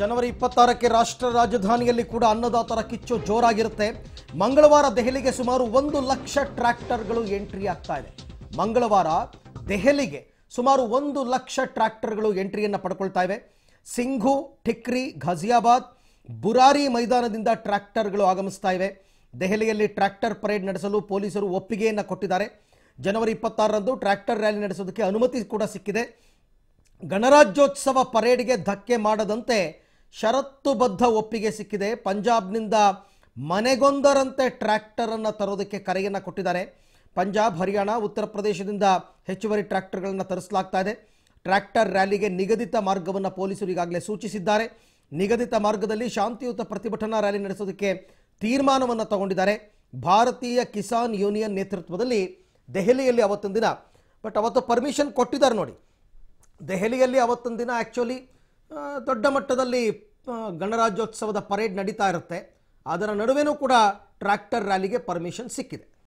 ಜನವರಿ ಇಪ್ಪತ್ತಾರಕ್ಕೆ ರಾಷ್ಟ್ರ ರಾಜಧಾನಿಯಲ್ಲಿ ಕೂಡ ಅನ್ನದಾತರ ಕಿಚ್ಚು ಜೋರಾಗಿರುತ್ತೆ ಮಂಗಳವಾರ ದೆಹಲಿಗೆ ಸುಮಾರು ಒಂದು ಲಕ್ಷ ಟ್ರ್ಯಾಕ್ಟರ್ಗಳು ಎಂಟ್ರಿ ಆಗ್ತಾ ಇದೆ ಮಂಗಳವಾರ ದೆಹಲಿಗೆ ಸುಮಾರು ಒಂದು ಲಕ್ಷ ಟ್ರ್ಯಾಕ್ಟರ್ಗಳು ಎಂಟ್ರಿಯನ್ನು ಪಡ್ಕೊಳ್ತಾ ಇವೆ ಸಿಂಘು ಠಿಕ್ರಿ ಘಜಿಯಾಬಾದ್ ಬುರಾರಿ ಮೈದಾನದಿಂದ ಟ್ರ್ಯಾಕ್ಟರ್ಗಳು ಆಗಮಿಸ್ತಾ ಇವೆ ದೆಹಲಿಯಲ್ಲಿ ಟ್ರ್ಯಾಕ್ಟರ್ ಪರೇಡ್ ನಡೆಸಲು ಪೊಲೀಸರು ಒಪ್ಪಿಗೆಯನ್ನು ಕೊಟ್ಟಿದ್ದಾರೆ ಜನವರಿ ಇಪ್ಪತ್ತಾರರಂದು ಟ್ರ್ಯಾಕ್ಟರ್ ರ್ಯಾಲಿ ನಡೆಸೋದಕ್ಕೆ ಅನುಮತಿ ಕೂಡ ಸಿಕ್ಕಿದೆ ಗಣರಾಜ್ಯೋತ್ಸವ ಪರೇಡ್ಗೆ ಧಕ್ಕೆ ಮಾಡದಂತೆ ಷರತ್ತುಬದ್ಧ ಒಪ್ಪಿಗೆ ಸಿಕ್ಕಿದೆ ಪಂಜಾಬ್ನಿಂದ ಮನೆಗೊಂದರಂತೆ ಟ್ರ್ಯಾಕ್ಟರನ್ನು ತರೋದಕ್ಕೆ ಕರೆಯನ್ನು ಕೊಟ್ಟಿದ್ದಾರೆ ಪಂಜಾಬ್ ಹರಿಯಾಣ ಉತ್ತರ ಪ್ರದೇಶದಿಂದ ಹೆಚ್ಚುವರಿ ಟ್ರ್ಯಾಕ್ಟರ್ಗಳನ್ನು ತರಿಸಲಾಗ್ತಾ ಇದೆ ಟ್ರ್ಯಾಕ್ಟರ್ ರ್ಯಾಲಿಗೆ ನಿಗದಿತ ಮಾರ್ಗವನ್ನು ಪೊಲೀಸರು ಈಗಾಗಲೇ ಸೂಚಿಸಿದ್ದಾರೆ ನಿಗದಿತ ಮಾರ್ಗದಲ್ಲಿ ಶಾಂತಿಯುತ ಪ್ರತಿಭಟನಾ ರ್ಯಾಲಿ ನಡೆಸೋದಕ್ಕೆ ತೀರ್ಮಾನವನ್ನು ತಗೊಂಡಿದ್ದಾರೆ ಭಾರತೀಯ ಕಿಸಾನ್ ಯೂನಿಯನ್ ನೇತೃತ್ವದಲ್ಲಿ ದೆಹಲಿಯಲ್ಲಿ ಅವತ್ತೊಂದು ದಿನ ಬಟ್ ಅವತ್ತು ಪರ್ಮಿಷನ್ ಕೊಟ್ಟಿದ್ದಾರೆ ನೋಡಿ ದೆಹಲಿಯಲ್ಲಿ ಅವತ್ತೊಂದು ದಿನ ಆ್ಯಕ್ಚುಲಿ ದೊಡ್ಡ ಮಟ್ಟದಲ್ಲಿ ಗಣರಾಜ್ಯೋತ್ಸವದ ಪರೇಡ್ ನಡೀತಾ ಇರುತ್ತೆ ಅದರ ನಡುವೆನೂ ಕೂಡ ಟ್ರ್ಯಾಕ್ಟರ್ ರ್ಯಾಲಿಗೆ ಪರ್ಮಿಷನ್ ಸಿಕ್ಕಿದೆ